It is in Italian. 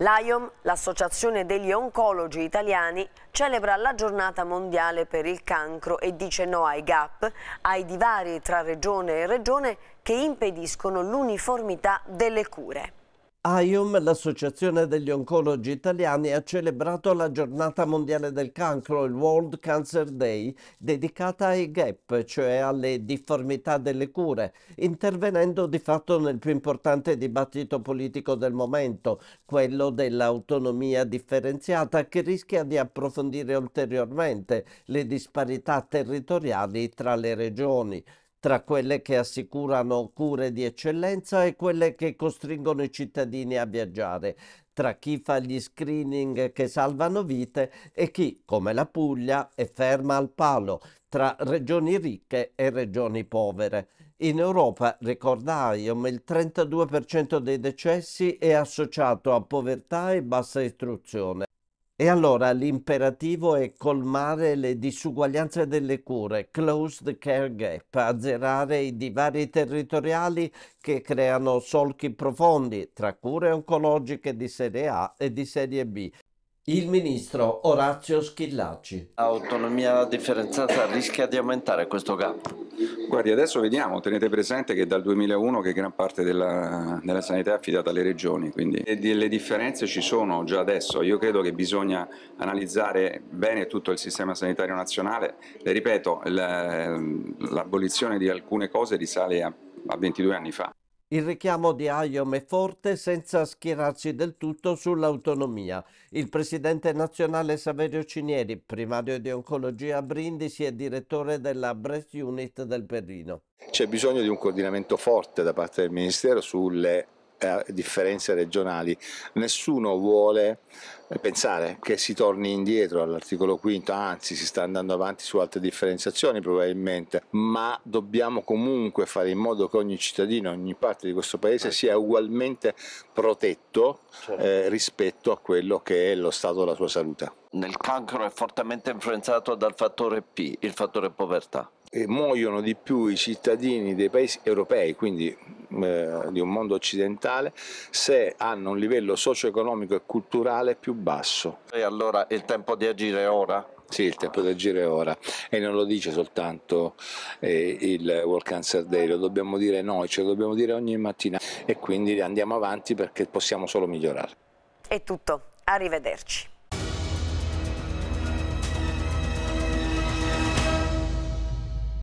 L'AIOM, l'Associazione degli Oncologi Italiani, celebra la giornata mondiale per il cancro e dice no ai gap, ai divari tra regione e regione che impediscono l'uniformità delle cure. AIOM, l'Associazione degli Oncologi Italiani, ha celebrato la giornata mondiale del cancro, il World Cancer Day, dedicata ai gap, cioè alle difformità delle cure, intervenendo di fatto nel più importante dibattito politico del momento, quello dell'autonomia differenziata, che rischia di approfondire ulteriormente le disparità territoriali tra le regioni tra quelle che assicurano cure di eccellenza e quelle che costringono i cittadini a viaggiare, tra chi fa gli screening che salvano vite e chi, come la Puglia, è ferma al palo, tra regioni ricche e regioni povere. In Europa, ricorda IOM, il 32% dei decessi è associato a povertà e bassa istruzione. E allora l'imperativo è colmare le disuguaglianze delle cure, close the care gap, azzerare i divari territoriali che creano solchi profondi tra cure oncologiche di serie A e di serie B. Il ministro Orazio Schillacci. L'autonomia differenziata rischia di aumentare questo gap. Guardi, adesso vediamo, tenete presente che è dal 2001 che gran parte della, della sanità è affidata alle regioni, quindi e le differenze ci sono già adesso, io credo che bisogna analizzare bene tutto il sistema sanitario nazionale, le ripeto, l'abolizione di alcune cose risale a, a 22 anni fa. Il richiamo di Ayom è forte senza schierarsi del tutto sull'autonomia. Il presidente nazionale Saverio Cinieri, primario di oncologia a Brindisi e direttore della Breast Unit del Perrino. C'è bisogno di un coordinamento forte da parte del Ministero sulle eh, differenze regionali. Nessuno vuole eh, pensare che si torni indietro all'articolo 5, anzi si sta andando avanti su altre differenziazioni probabilmente, ma dobbiamo comunque fare in modo che ogni cittadino, ogni parte di questo paese sia ugualmente protetto certo. eh, rispetto a quello che è lo stato della sua salute. Nel cancro è fortemente influenzato dal fattore P, il fattore povertà. E muoiono di più i cittadini dei paesi europei, quindi eh, di un mondo occidentale se hanno un livello socio-economico e culturale più basso. E allora il tempo di agire è ora? Sì, il tempo di agire è ora e non lo dice soltanto eh, il World Cancer Day, lo dobbiamo dire noi, ce lo dobbiamo dire ogni mattina e quindi andiamo avanti perché possiamo solo migliorare. È tutto, arrivederci.